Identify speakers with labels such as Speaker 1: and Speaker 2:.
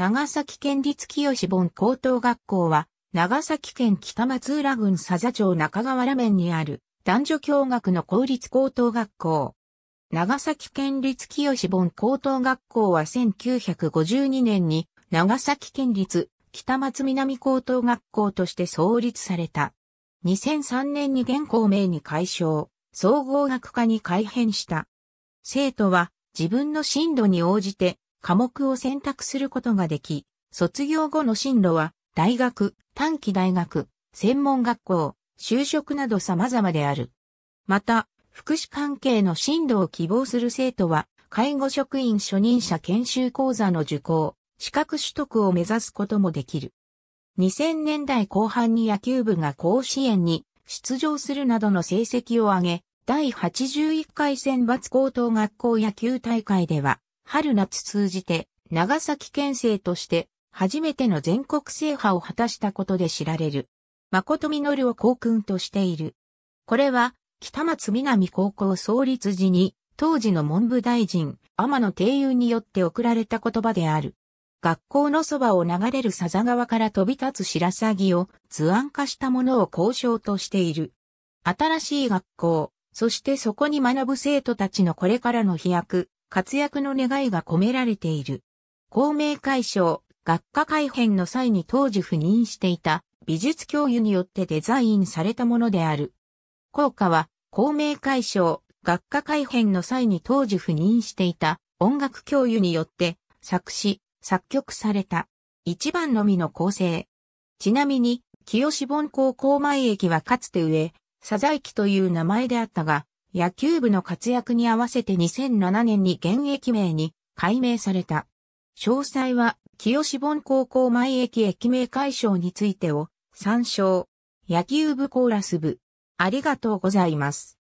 Speaker 1: 長崎県立清志本高等学校は、長崎県北松浦郡佐々町中川原面にある男女共学の公立高等学校。長崎県立清志本高等学校は1952年に長崎県立北松南高等学校として創立された。2003年に現校名に改称、総合学科に改編した。生徒は自分の進路に応じて科目を選択することができ、卒業後の進路は、大学、短期大学、専門学校、就職など様々である。また、福祉関係の進路を希望する生徒は、介護職員初任者研修講座の受講、資格取得を目指すこともできる。2000年代後半に野球部が甲子園に出場するなどの成績を上げ、第81回選抜高等学校野球大会では、春夏通じて長崎県政として初めての全国制覇を果たしたことで知られる。誠実を校訓としている。これは北松南高校創立時に当時の文部大臣天野定友によって送られた言葉である。学校のそばを流れる笹川から飛び立つ白鷺を図案化したものを交渉としている。新しい学校、そしてそこに学ぶ生徒たちのこれからの飛躍、活躍の願いが込められている。公明解消、学科改編の際に当時赴任していた美術教諭によってデザインされたものである。効果は、公明解消、学科改編の際に当時赴任していた音楽教諭によって作詞、作曲された。一番のみの構成。ちなみに、清志本高校前駅はかつて上、佐々駅という名前であったが、野球部の活躍に合わせて2007年に現役名に改名された。詳細は、清志本高校前駅駅名解消についてを参照。野球部コーラス部。ありがとうございます。